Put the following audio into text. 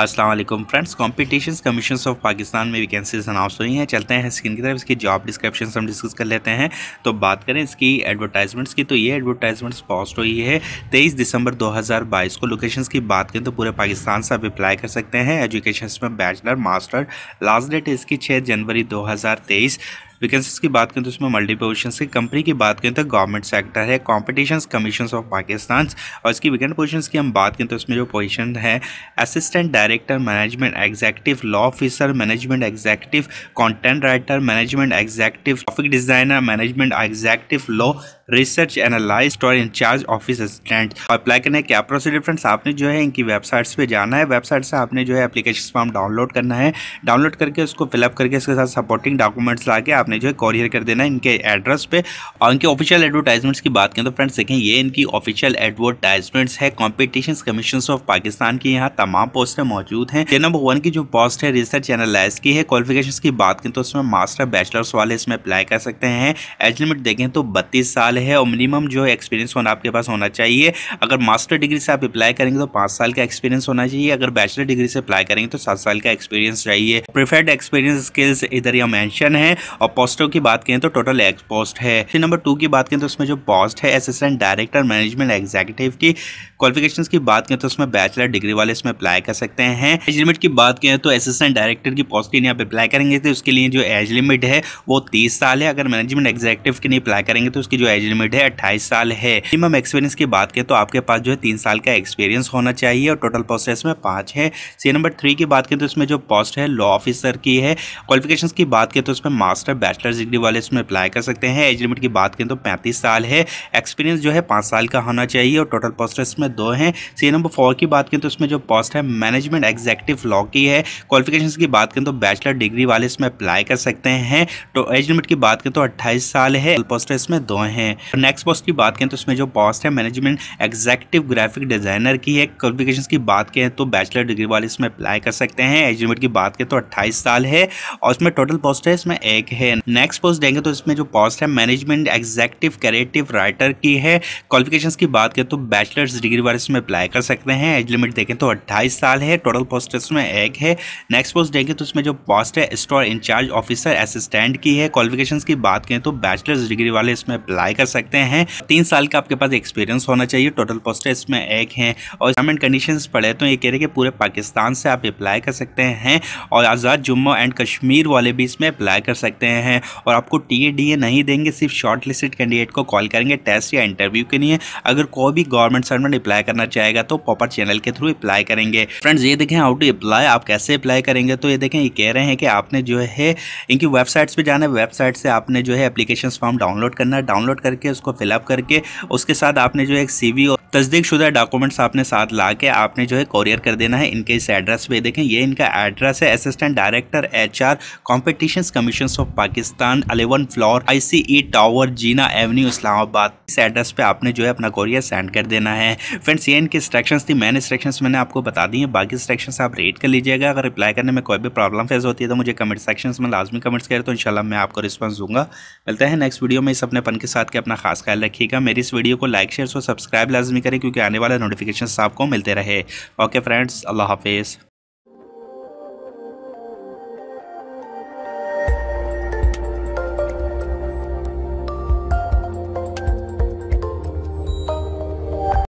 Aslam friends competition commission of Pakistan में vacancies announce हुई हैं चलते हैं स्क्रीन की तरफ इसकी जॉब डिस्क्रिप्शन हम डिस्कस कर लेते हैं तो बात करें इसकी एडवर्टाइजमेंट्स की तो ये एडवर्टाइजमेंट्स पोस्ट हुई है तेईस दिसंबर 2022 को लोकेशंस की बात करें तो पूरे पाकिस्तान से आप अप्लाई कर सकते हैं एजुकेशन में बैचलर मास्टर लास्ट डेट इसकी छः जनवरी दो वैकेंसीज तो की बात करें तो उसमें मल्टीपोजिशन की कंपनी की बात करें तो गवर्नमेंट सेक्टर है कॉम्पिटिशन कमीशन ऑफ पाकिस्तान और इसकी वैकेंट पोजिशन की हम बात करें तो उसमें जो पोजिशन है assistant director management executive law officer management executive content writer management executive graphic designer management executive law research analyst और इंचार्ज ऑफिस असिस्टेंट अप्लाई करने क्या प्रोसीडर फ्रेंड्स आपने जो है इनकी वेबसाइट्स पे जाना है वेबसाइट से आपने जो है एप्लीकेशन फॉर्म डाउनलोड करना है डाउनलोड करके उसको फिलअप करके इसके साथ सपोर्टिंग डॉक्यूमेंट्स ला के आपने जो है कॉरियर कर देना है इनके एड्रेस पे और इनके ऑफिशियल एडवर्टाइजमेंट्स की बात करें तो फ्रेंड्स देखें ये इनकी ऑफिशियल एडवर्टाइजमेंट्स है कॉम्पिटिशन कमीशन ऑफ पाकिस्तान की यहाँ तमाम पोस्टें मौजूद हैं नंबर वन की जो पोस्ट है रिसर्च एनालाइज की है क्वालिफिकेशन की बात करें तो उसमें मास्टर बैचलर्स वाले इसमें अप्लाई कर सकते हैं एज लिमिट देखें तो बत्तीस साल साल है और मिनिमम जो है एक्सपीरियंस होना आपके पास होना चाहिए अगर मास्टर डिग्री से आप अप्लाई करेंगे तो पाँच साल का एक्सपीरियंस होना चाहिए अगर बैचलर डिग्री से अप्लाई करेंगे तो सात साल का एक्सपीरियंस चाहिए प्रिफर्ड एक्सपीरियंस स्किल्स इधर यह मैंशन है और पोस्टों की बात करें तो टोटल एक्स पोस्ट है नंबर टू की बात करें तो उसमें जो पोस्ट है असिस्टेंट डायरेक्टर मैनेजमेंट एग्जीक्यूटिव की क्वालिफिकेशन की बात करें तो उसमें बैचलर डिग्री वाले इसमें अप्लाई कर सकते हैं एज लिमिट की बात करें तो असिस्टेंट डायरेक्टर की पोस्ट के लिए आप अप्लाई करेंगे तो उसके लिए जो एज लिमिट है वो तीस साल है अगर मैनेजमेंट एग्जीक्यूटिव के लिए अप्लाई करेंगे तो उसकी जो एज एज लिमिट है अट्ठाईस साल है मिनिमम एक्सपीरियंस की बात करें तो आपके पास जो है तीन साल का एक्सपीरियंस होना चाहिए और टोटल पोस्ट इसमें पाँच है सी नंबर थ्री की बात करें तो इसमें जो पोस्ट है लॉ ऑफिसर की है क्वालिफिकेशन की बात करें तो इसमें मास्टर बैचलर डिग्री वाले इसमें अप्लाई कर सकते हैं एज लिमिट की बात करें तो पैंतीस साल है एक्सपीरियंस जो है पाँच साल का होना चाहिए और टोटल पोस्ट इसमें दो हैं सी नंबर फोर की बात करें तो इसमें जो पोस्ट है मैनेजमेंट एग्जेक्टिव लॉ की है क्वालिफिकेशन की बात करें तो बैचलर डिग्री वाले इसमें अप्लाई कर सकते हैं तो एज लिमिट की बात करें तो अट्ठाईस साल है पोस्ट इसमें दो हैं हैं नेक्स्ट पोस्ट की बात करें तो इसमें जो पोस्ट है मैनेजमेंट एग्जैक्टिव ग्राफिक डिजाइनर की है क्वालिफिकेशन की बात करें तो बैचलर डिग्री वाले इसमें अप्लाई कर सकते हैं एज की बात करें तो अट्ठाईस साल है और इसमें टोटल पोस्ट है इसमें एक है नेक्स्ट पोस्ट देंगे तो इसमें जो पोस्ट है मैनेजमेंट एग्जैक्टिव क्रिएटिव राइटर की है क्वालिफिकेशन की बात करें तो बैचलर्स डिग्री वाले इसमें अप्लाई कर सकते हैं एज लिमिट देखें तो अट्ठाईस साल है टोटल पोस्ट इसमें एक है नेक्स्ट पोस्ट देंगे तो इसमें जो पोस्ट है स्टोर इंचार्ज ऑफिसर असिस्टेंट की है क्वालिफिकेशन की बात करें तो बैचलर्स डिग्री वाले इसमें अप्लाई कर सकते हैं तीन साल का आपके पास एक्सपीरियंस होना चाहिए टोटल पोस्ट इसमें एक है और एग्जाम एंड कंडीशन पढ़े तो ये कह रहे कि पूरे पाकिस्तान से आप अप्लाई कर सकते हैं और आज़ाद जम्मू एंड कश्मीर वाले भी इसमें अप्लाई कर सकते हैं और आपको टी ए नहीं देंगे सिर्फ शॉर्ट लिस्टेड कैंडिडेट को कॉल करेंगे टेस्ट या इंटरव्यू के लिए अगर कोई भी गवर्नमेंट सर्वेंट अप्लाई करना चाहेगा तो प्रॉपर चैनल के थ्रू अप्लाई करेंगे फ्रेंड्स ये देखें हाउ टू अप्लाई आप कैसे अप्लाई करेंगे तो ये देखें ये कह रहे हैं कि आपने जो है इनकी वेबसाइट्स पर जाना है वेबसाइट से आपने जो है एप्लीकेशन फॉर्म डाउनलोड करना है डाउनलोड कर करके उसको फिलअप करके उसके साथ आपने जो एक सीवी और तस्दीक शुदा डॉक्यूमेंट्स आपने साथ ला के आपने जो है कॉरियर कर देना है इनके इस एड्रेस पे देखें ये इनका एड्रेस है assistant director H R competition commission of Pakistan eleven floor ICE tower Jinnah avenue Islamabad इस एड्रेस पे आपने जो है अपना कॉरियर सेंड कर देना है फ्रेंड्स ये इनके इंस्ट्रक्शन थी मैंने इंस्ट्रक्शन मैंने आपको बता दी है बाकी इंस्ट्रक्शन आप रेड कर लीजिएगा अगर रिप्लाई करने में कोई भी प्रॉब्लम फेस होती है तो मुझे कमेंट सेक्शन में लाजमी कमेंट्स करें तो इनशाला मैं आपको रिस्पॉन्स दूंगा मिलता है नेक्स्ट वीडियो में इस अपने पन के साथ के अपना खास ख्याल रखिएगा मेरी इस वीडियो को लाइक शेयर और सब्सक्राइब लाजमी करें क्योंकि आने वाला नोटिफिकेशन आपको मिलते रहे ओके फ्रेंड्स अल्लाह हाफिज़